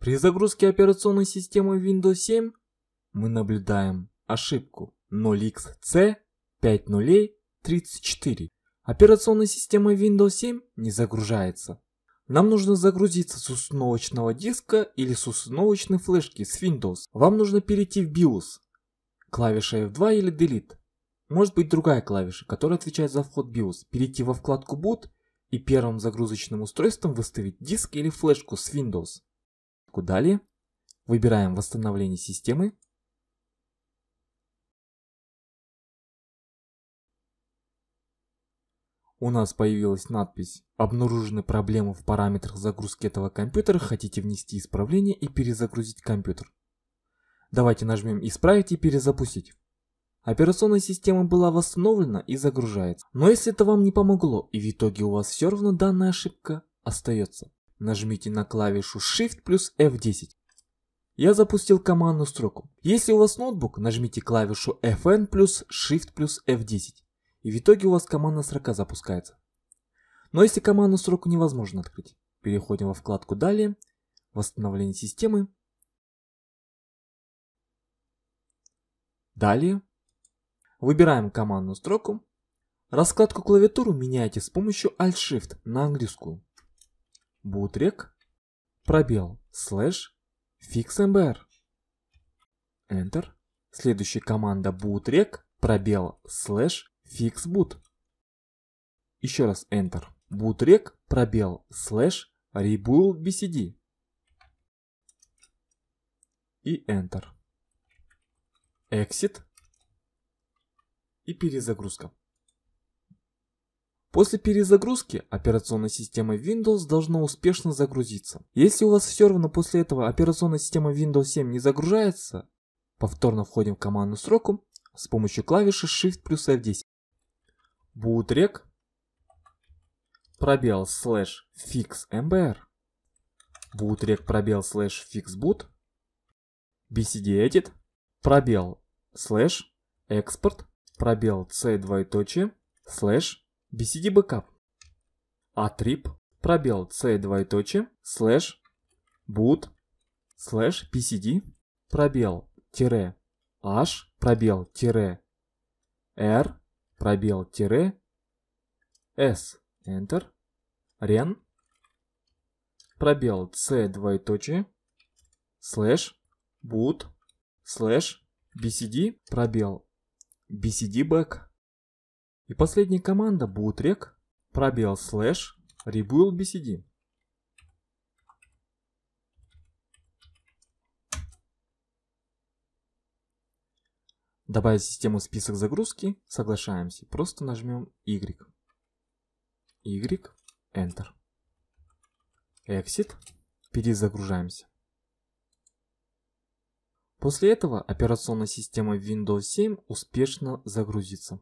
При загрузке операционной системы Windows 7 мы наблюдаем ошибку 0xC5034. Операционная система Windows 7 не загружается. Нам нужно загрузиться с установочного диска или с установочной флешки с Windows. Вам нужно перейти в BIOS. Клавиша F2 или Delete. Может быть другая клавиша, которая отвечает за вход BIOS. Перейти во вкладку Boot и первым загрузочным устройством выставить диск или флешку с Windows вкладку «Далее». Выбираем «Восстановление системы». у нас появилась надпись «Обнаружены проблемы в параметрах загрузки этого компьютера, хотите внести исправление и перезагрузить компьютер». Давайте нажмем «Исправить» и «Перезапустить». Операционная система была восстановлена и загружается. Но если это вам не помогло и в итоге у вас все равно данная ошибка остается, Нажмите на клавишу Shift плюс F10. Я запустил командную строку. Если у вас ноутбук, нажмите клавишу Fn плюс Shift плюс F10. И в итоге у вас командная строка запускается. Но если командную строку невозможно открыть, переходим во вкладку «Далее», «Восстановление системы», «Далее», выбираем командную строку, раскладку клавиатуру меняйте с помощью Alt-Shift на английскую бутрек пробел слэш fixmr. Enter. Следующая команда bootrec пробел слэш fixboot. Еще раз Enter. bootrec пробел слэш rebuildbcd. И Enter. Exit. И перезагрузка. После перезагрузки операционная система Windows должна успешно загрузиться. Если у вас все равно после этого операционная система Windows 7 не загружается, повторно входим в командную строку с помощью клавиши Shift плюс F10. Bootrec пробел слэш фикс mbr bootrec пробел слэш фикс boot bcdedit пробел слэш экспорт пробел c двоеточие слэш BCD Backup. Атриб пробел C двоеточие слэш boot слэш PCD пробел тире H пробел тире R пробел тире S Enter ren пробел C двоеточие слэш boot слэш BCD пробел BCD back и последняя команда bootrec пробел слэш rebuild bcd. Добавить систему список загрузки, соглашаемся. Просто нажмем Y. Y, Enter. Exit, перезагружаемся. После этого операционная система Windows 7 успешно загрузится.